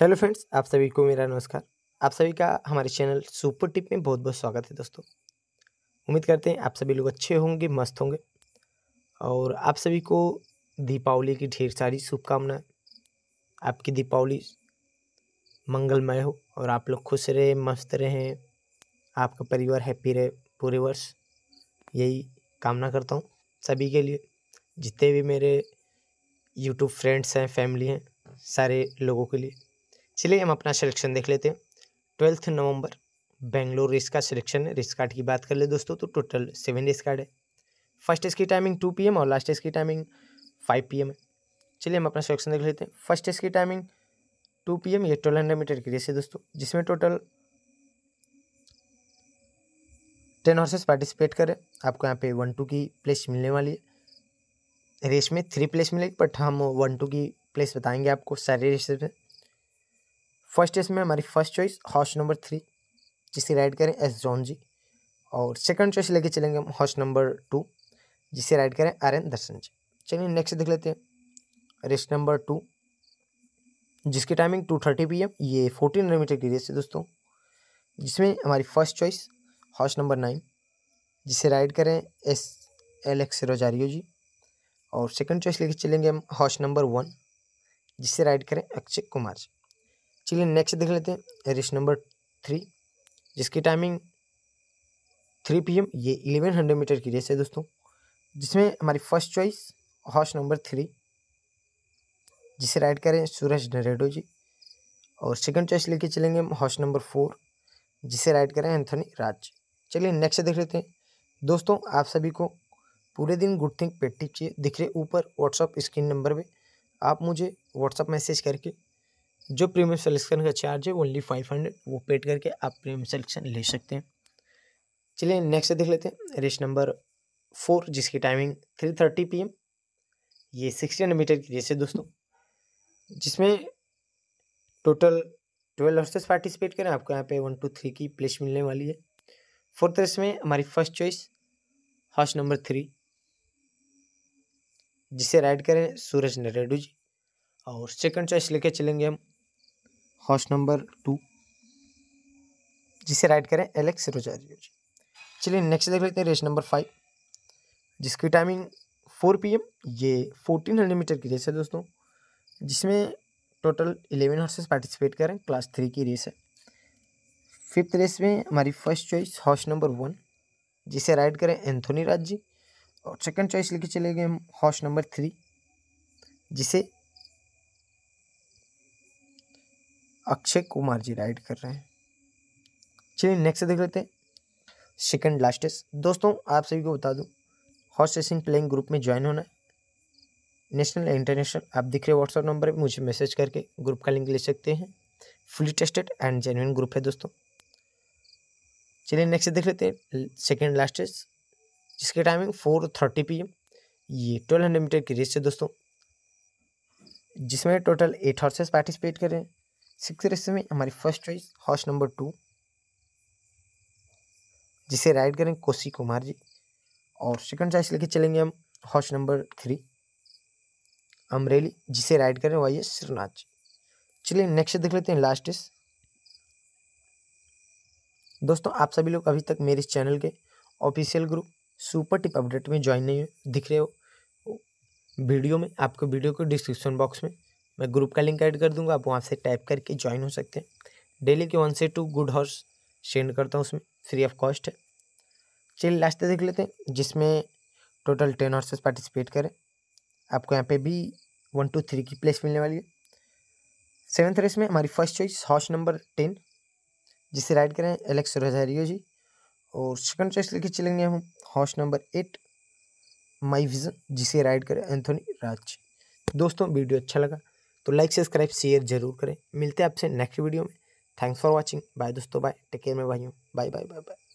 hello friends आप सभी को मेरा नमस्कार आप सभी का हमारे चैनल सुपर टिप में बहुत बहुत स्वागत है दोस्तों उम्मीद करते हैं आप सभी लोग अच्छे होंगे मस्त होंगे और आप सभी को दीपावली की ढेर सारी शुभकामनाएं आपकी दीपावली मंगलमय हो और आप लोग खुश रहे मस्त रहें आपका परिवार हैप्पी रहे पूरे वर्ष यही कामना करता हूँ सभी के लिए जितने भी मेरे यूट्यूब फ्रेंड्स हैं फैमिली हैं सारे लोगों के लिए चलिए हम अपना सिलेक्शन देख लेते हैं ट्वेल्थ नवंबर बेंगलोर रेस का सिलेक्शन है रेस कार्ड की बात कर ले दोस्तों तो टोटल सेवन रेस कार्ड है फर्स्ट इसकी टाइमिंग टू पी और लास्ट इसकी टाइमिंग फाइव पी है चलिए हम अपना सिलेक्शन देख लेते हैं फर्स्ट इसकी टाइमिंग टू पी एम ये ट्वेल्व हंड्रेड मीटर की रेस है दोस्तों जिसमें टोटल टेन हॉर्सेस पार्टिसिपेट करें आपको यहाँ पे वन टू की प्लेस मिलने वाली है रेस में थ्री प्लेस मिलेगी बट हम वन टू की प्लेस बताएंगे आपको सारे रेस में फर्स्ट इसमें हमारी first choice horse number three जिसे राइड करें एस जॉन जी और सेकंड चॉइस लेके चलेंगे हम हॉर्स नंबर टू जिसे राइड करें आर एन दर्शन जी चलिए नेक्स्ट देख लेते हैं रेस नंबर टू जिसकी timing two thirty P M ये फोर्टीन हंड्रेड मीटर की रेस है दोस्तों जिसमें हमारी first choice horse number nine जिसे राइड करें S L X Rosario ji और सेकंड चॉइस लेके चलेंगे हम हॉर्स नंबर वन जिसे राइड करें अक्षय कुमार जी चलिए नेक्स्ट देख लेते हैं रेस नंबर थ्री जिसकी टाइमिंग थ्री पी एम ये इलेवन हंड्रेड मीटर की रेस है दोस्तों जिसमें हमारी first choice horse number three जिसे राइड करें सूरज नरेडो जी और सेकंड चॉइस लेके चलेंगे हम हॉर्स नंबर फोर जिसे राइड करें एंथनी राज चलिए नेक्स्ट देख लेते हैं दोस्तों आप सभी को पूरे दिन गुड थिंक पेटी चाहिए दिख रहे ऊपर व्हाट्सअप स्क्रीन नंबर पर आप मुझे व्हाट्सअप मैसेज करके जो प्रीमियम सेलेक्शन का चार्ज है ओनली फाइव हंड्रेड वो पेड करके आप प्रीमियम सेलेक्शन ले सकते हैं चलिए नेक्स्ट देख लेते हैं रेस नंबर फोर जिसकी timing three thirty P M ये सिक्सटी हंड्रेड मीटर की रेस है दोस्तों जिसमें टोटल ट्वेल्व हॉर्सेस पार्टिसिपेट करें आपको यहाँ पे वन टू थ्री की प्लेस मिलने वाली है फोर्थ रेस में हमारी first choice horse number three जिसे राइड करें सूरज नरेडू जी और सेकंड चॉइस लेके चलेंगे हम हॉर्स नंबर टू जिसे राइड करें एलेक्स रोजारियो जी चलिए नेक्स्ट देख लेते हैं रेस नंबर फाइव जिसकी टाइमिंग फोर पीएम ये फोर्टीन हंड्रेड मीटर की रेस है दोस्तों जिसमें टोटल इलेवन हॉर्सेस पार्टिसिपेट करें क्लास थ्री की रेस है फिफ्थ रेस में हमारी first choice horse number one जिसे राइड करें एंथोनी राज जी और सेकंड चॉइस लेके चले गए हम हॉर्स नंबर थ्री जिसे अक्षय कुमार जी राइड कर रहे हैं चलिए नेक्स्ट देख लेते हैं सेकंड लास्टेस्ट दोस्तों आप सभी को बता दूं हॉर्स रेसिंग प्लेइंग ग्रुप में ज्वाइन होना है नेशनल इंटरनेशनल आप दिख रहे व्हाट्सअप नंबर पर मुझे मैसेज करके ग्रुप का लिंक ले सकते हैं fully tested and genuine group है दोस्तों चलिए नेक्स्ट देख लेते हैं सेकेंड लास्टेस्ट जिसकी timing four thirty P M ये ट्वेल्व हंड्रेड मीटर की रेस है दोस्तों जिसमें टोटल एट हॉर्सेस पार्टिसिपेट करें सिक्स रेस में हमारी first choice horse number two जिसे राइड करें कोसी कुमार जी और सेकंड चॉइस लेके चलेंगे हम हॉर्स नंबर थ्री अमरेली जिसे राइड करें वही है श्रीनाथ जी चलिए नेक्स्ट देख लेते हैं लास्ट इस दोस्तों आप सभी लोग अभी तक मेरे चैनल के official group super tip update में ज्वाइन नहीं हुए दिख रहे हो वीडियो में आपको वीडियो को डिस्क्रिप्शन बॉक्स में मैं ग्रुप का लिंक ऐड कर दूंगा आप वहाँ से टाइप करके ज्वाइन हो सकते हैं डेली के वन से टू गुड हॉर्स सेंड करता हूँ उसमें फ्री ऑफ कॉस्ट है चलिए लास्ट देख लेते हैं जिसमें टोटल टेन हॉर्सेस पार्टिसिपेट करें आपको यहाँ पे भी वन टू थ्री की प्लेस मिलने वाली है सेवन्थ रेस में हमारी first choice horse number ten जिसे राइड करें एलेक्स रोजारियो जी और सेकंड चॉइस लेके चलेंगे हम horse number eight my vision जिसे राइड करें एंथोनी राज दोस्तों वीडियो अच्छा लगा तो लाइक सब्सक्राइब शेयर जरूर करें मिलते हैं आपसे नेक्स्ट वीडियो में थैंक्स फॉर वॉचिंग बाय दोस्तों बाय टेक केयर में भाइयों बाय बाय बाय बाय